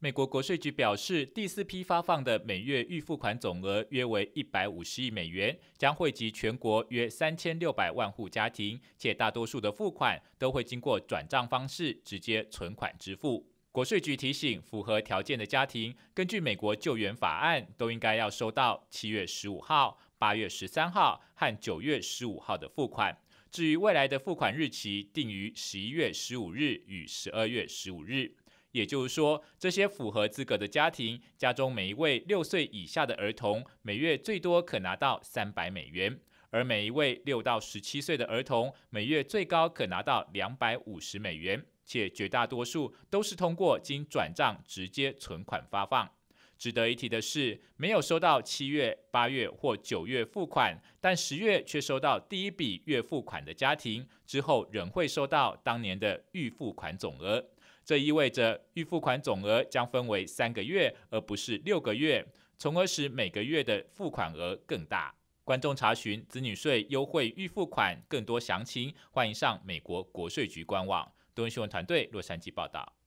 美国国税局表示，第四批发放的每月预付款总额约为一百五十亿美元，将惠及全国约三千六百万户家庭，且大多数的付款都会经过转账方式直接存款支付。国税局提醒，符合条件的家庭根据美国救援法案，都应该要收到七月十五号、八月十三号和九月十五号的付款。至于未来的付款日期，定于十一月十五日与十二月十五日。也就是说，这些符合资格的家庭家中每一位六岁以下的儿童，每月最多可拿到三百美元；而每一位六到十七岁的儿童，每月最高可拿到两百五十美元。且绝大多数都是通过经转账直接存款发放。值得一提的是，没有收到七月、八月或九月付款，但十月却收到第一笔月付款的家庭，之后仍会收到当年的预付款总额。这意味着预付款总额将分为三个月，而不是六个月，从而使每个月的付款额更大。观众查询子女税优惠预付款更多详情，欢迎上美国国税局官网。多伦新闻团队洛杉矶报道。